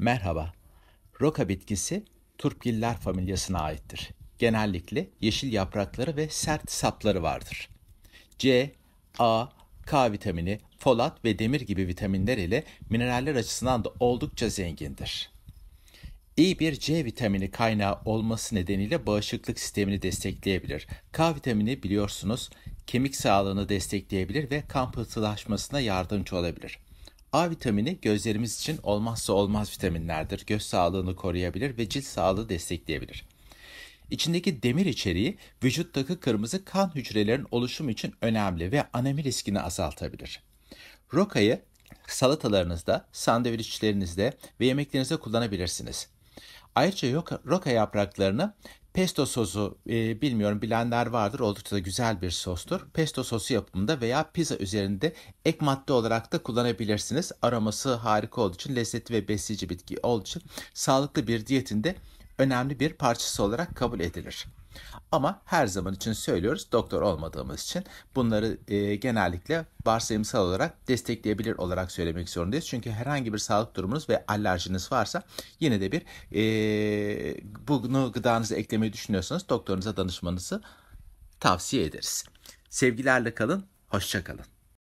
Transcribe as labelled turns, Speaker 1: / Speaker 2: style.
Speaker 1: Merhaba. Roka bitkisi turpgiller familyasına aittir. Genellikle yeşil yaprakları ve sert sapları vardır. C, A, K vitamini, folat ve demir gibi vitaminler ile mineraller açısından da oldukça zengindir. İyi bir C vitamini kaynağı olması nedeniyle bağışıklık sistemini destekleyebilir. K vitamini biliyorsunuz kemik sağlığını destekleyebilir ve kan pıhtılaşmasına yardımcı olabilir. A vitamini gözlerimiz için olmazsa olmaz vitaminlerdir. Göz sağlığını koruyabilir ve cilt sağlığı destekleyebilir. İçindeki demir içeriği vücuttaki kırmızı kan hücrelerin oluşumu için önemli ve anemi riskini azaltabilir. Rokayı salatalarınızda, sandviçlerinizde ve yemeklerinizde kullanabilirsiniz. Ayrıca roka yapraklarını Pesto sosu e, bilmiyorum bilenler vardır oldukça da güzel bir sostur. Pesto sosu yapımında veya pizza üzerinde ek madde olarak da kullanabilirsiniz. Aroması harika olduğu için lezzetli ve besleyici bitki olduğu için sağlıklı bir diyetinde önemli bir parçası olarak kabul edilir. Ama her zaman için söylüyoruz doktor olmadığımız için bunları e, genellikle varsayımsal olarak destekleyebilir olarak söylemek zorundayız. Çünkü herhangi bir sağlık durumunuz ve alerjiniz varsa yine de bir e, bunu gıdanıza eklemeyi düşünüyorsanız doktorunuza danışmanızı tavsiye ederiz. Sevgilerle kalın, hoşça kalın.